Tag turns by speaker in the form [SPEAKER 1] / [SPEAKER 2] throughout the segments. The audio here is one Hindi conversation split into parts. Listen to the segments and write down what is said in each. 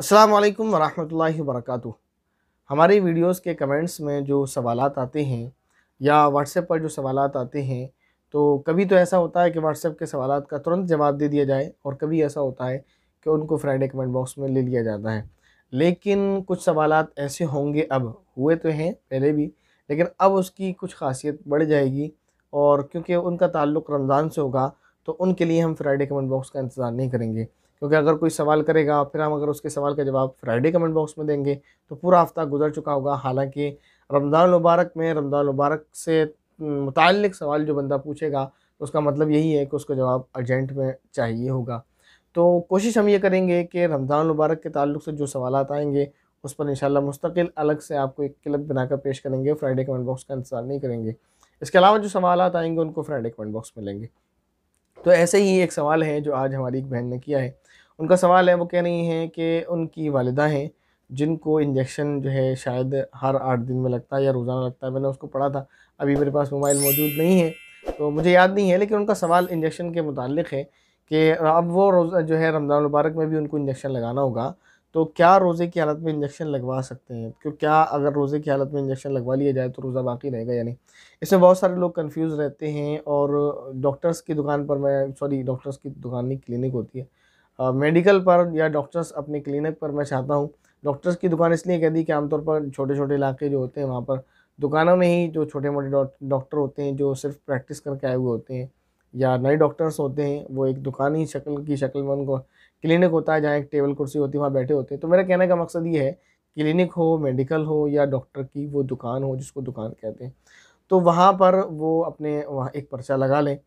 [SPEAKER 1] अस्सलाम वालेकुम वरहमतुल्लाहि वबरकatuh हमारे वीडियोस के कमेंट्स में जो सवाल आते हैं या व्हाट्सएप पर जो सवाल आते हैं तो कभी तो ऐसा होता है कि व्हाट्सएप के सवाल का तुरंत जवाब दे दिया जाए और कभी ऐसा होता है कि उनको फ्राइडे कमेंट बॉक्स में ले लिया जाता है लेकिन कुछ सवाल ऐसे होंगे अब हुए तो हैं पहले भी लेकिन अब उसकी कुछ खासियत बढ़ जाएगी और क्योंकि उनका ताल्लुक़ रमज़ान से होगा तो उनके लिए हम फ्राइडे कमेंट बॉक्स का इंतज़ार नहीं करेंगे क्योंकि अगर कोई सवाल करेगा फिर हम अगर उसके सवाल का जवाब फ्राइडे कमेंट बॉक्स में देंगे तो पूरा हफ्ता गुजर चुका होगा हालांकि रमज़ान मुबारक में रमज़ान मुबारक से मुतल सवाल जो बंदा पूछेगा तो उसका मतलब यही है कि उसका जवाब अर्जेंट में चाहिए होगा तो कोशिश हम ये करेंगे कि रमज़ान मुबारक के ताल्लुक से जो सवाल आएंगे उस पर इंशाल्लाह मुस्तकिल अलग से आपको एक क्लिप बनाकर पेश करेंगे फ्राइडे कमेंट बॉक्स का इंतज़ार नहीं करेंगे इसके अलावा जो सवाल आएंगे उनको फ्राइडे कमेंट बॉक्स में लेंगे तो ऐसे ही एक सवाल है जो आज हमारी एक बहन ने किया है उनका सवाल है वो कह रही हैं कि उनकी वालदा हैं जिनको इंजेक्शन जो है शायद हर आठ दिन में लगता है या रोज़ाना लगता है मैंने उसको पढ़ा था अभी मेरे पास मोबाइल मौजूद नहीं है तो मुझे याद नहीं है लेकिन उनका सवाल इंजेक्शन के मुतल है कि अब वो रोज़ जो है रमज़ान मुबारक में भी उनको इंजेक्शन लगाना होगा तो क्या रोज़े की हालत में इंजेक्शन लगवा सकते हैं क्यों क्या अगर रोज़े की हालत में इंजेक्शन लगवा लिया जाए तो रोज़ा बाकी रहेगा या नहीं इसमें बहुत सारे लोग कंफ्यूज रहते हैं और डॉक्टर्स की दुकान पर मैं सॉरी डॉक्टर्स की दुकान नहीं क्लिनिक होती है मेडिकल मेडिकल पर या डॉक्टर्स अपने क्लिनिक पर मैं चाहता हूँ डॉक्टर्स की दुकान इसलिए कह दी कि आमतौर पर छोटे छोटे इलाके जो होते हैं वहाँ पर दुकानों में ही जो छोटे मोटे डॉक्टर होते हैं जो सिर्फ प्रैक्टिस करके आए हुए होते हैं या नए डॉक्टर्स होते हैं वो एक दुकानी शक्ल की शक्ल में उनको क्लिनिक होता है जहाँ एक टेबल कुर्सी होती है वहाँ बैठे होते हैं तो मेरा कहने का मकसद ये है क्लिनिक हो मेडिकल हो या डॉक्टर की वो दुकान हो जिसको दुकान कहते हैं तो वहाँ पर वो अपने वहाँ एक पर्चा लगा लें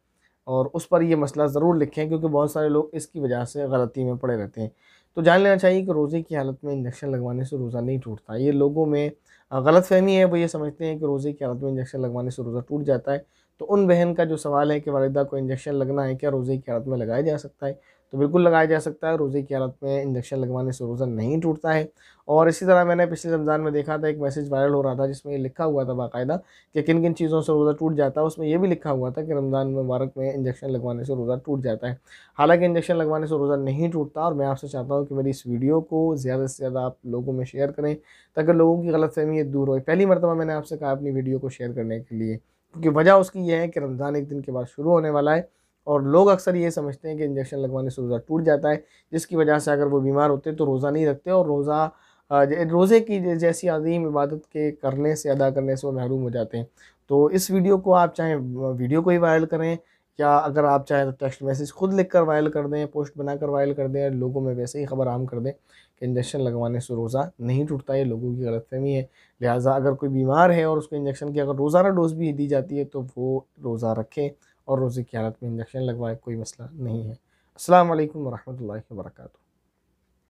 [SPEAKER 1] और उस पर ये मसला ज़रूर लिखें क्योंकि बहुत सारे लोग इसकी वजह से गलती में पड़े रहते हैं तो जान लेना चाहिए कि रोज़े की हालत में इंजेक्शन लगवाने से रोज़ा नहीं टूटता ये लोगों में गलत फहमी है वो ये समझते हैं कि रोज़े की हालत में इंजेक्शन लगवाने से रोज़ा टूट जाता है तो उन बहन का जो सवाल है कि वालदा को इंजेक्शन लगना है क्या रोज़े की हालत में लगाया जा सकता है तो बिल्कुल लगाया जा सकता है रोज़े की हालत में इंजेक्शन लगवाने से रोज़ा नहीं टूटता है और इसी तरह मैंने पिछले रमज़ान में देखा था एक मैसेज वायरल हो रहा था जिसमें लिखा हुआ था बाकायदा कि किन किन चीज़ों से रोज़ा टूट जाता है उसमें यह भी लिखा हुआ था कि रमज़ान मुबारक में इंजेक्शन लगवाने से रोज़ा टूट जाता है हालाँकि इंजेक्शन लगवाने से रोज़ा नहीं टूटता और मैं आपसे चाहता हूँ कि मेरी इस वीडियो को ज़्यादा से ज़्यादा आप लोगों में शेयर करें ताकि लोगों की गलत फहमी दूर हो पहली मरतबा मैंने आपसे कहा अपनी वीडियो को शेयर करने के लिए क्योंकि वजह उसकी यह है कि रमज़ान एक दिन के बाद शुरू होने वाला है और लोग अक्सर ये समझते हैं कि इंजेक्शन लगवाने से रोज़ा टूट जाता है जिसकी वजह से अगर वो बीमार होते हैं तो रोज़ा नहीं रखते और रोज़ा रोज़े की जैसी अजीम इबादत के करने से अदा करने से वो महरूम हो जाते हैं तो इस वीडियो को आप चाहें वीडियो को ही वायरल करें या अगर आप चाहें तो टेक्स्ट मैसेज खुद लिख कर वायरल कर दें पोस्ट बना कर वायरल कर दें लोगों में वैसे ही खबर आम कर दें कि इंजेक्शन लगवाने से रोज़ा नहीं टूटता ये लोगों की गलतफहमी है लिहाजा अगर कोई बीमार है और उसको इंजेक्शन की अगर रोज़ाना डोज भी दी जाती है तो वो रोज़ा रखें और रोज़े की हालत में इंजेक्शन लगवाएं कोई मसला नहीं है असल वरहमल वर्का